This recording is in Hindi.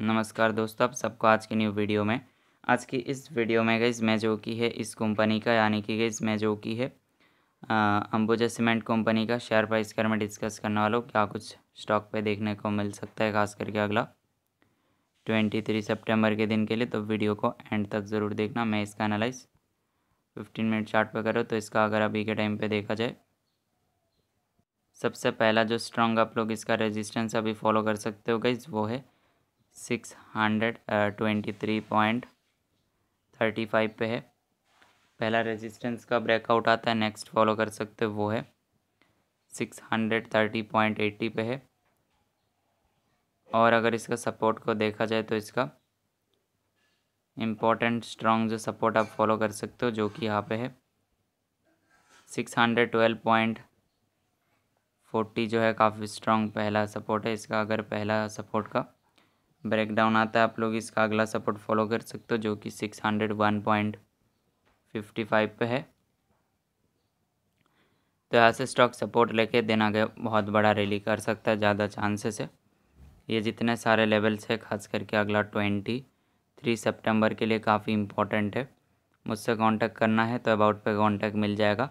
नमस्कार दोस्तों आप सबको आज की न्यू वीडियो में आज की इस वीडियो में गई मैं जो की है इस कंपनी का यानी कि गई मैं जो की है अंबुजा सीमेंट कंपनी का शेयर प्राइस कर मैं डिस्कस करने वाला हूँ क्या कुछ स्टॉक पे देखने को मिल सकता है खास करके अगला ट्वेंटी थ्री सेप्टेम्बर के दिन के लिए तो वीडियो को एंड तक ज़रूर देखना मैं इसका एनालाइज फिफ्टीन मिनट चार्ट पे करो तो इसका अगर अभी के टाइम पे देखा जाए सबसे पहला जो स्ट्रॉन्ग आप लोग इसका रेजिस्टेंस अभी फॉलो कर सकते हो गई वो है six hundred twenty three point thirty five पे है पहला रेजिस्टेंस का ब्रेकआउट आता है नेक्स्ट फॉलो कर सकते हो वो है six hundred thirty point eighty पे है और अगर इसका सपोर्ट को देखा जाए तो इसका इम्पोर्टेंट स्ट्रॉन्ग जो सपोर्ट आप फॉलो कर सकते हो जो कि यहाँ पे है six hundred twelve point forty जो है काफ़ी स्ट्रॉन्ग पहला सपोर्ट है इसका अगर पहला सपोर्ट का ब्रेकडाउन आता है आप लोग इसका अगला सपोर्ट फॉलो कर सकते हो जो कि six hundred one point fifty five पे है तो यहाँ से स्टॉक सपोर्ट लेके देन आगे बहुत बड़ा रैली कर सकता है ज़्यादा चांसेस है ये जितने सारे लेवल्स है खास करके अगला ट्वेंटी थ्री सेप्टेम्बर के लिए काफ़ी इंपॉर्टेंट है मुझसे कांटेक्ट करना है तो अबाउट पे कांटेक्ट मिल जाएगा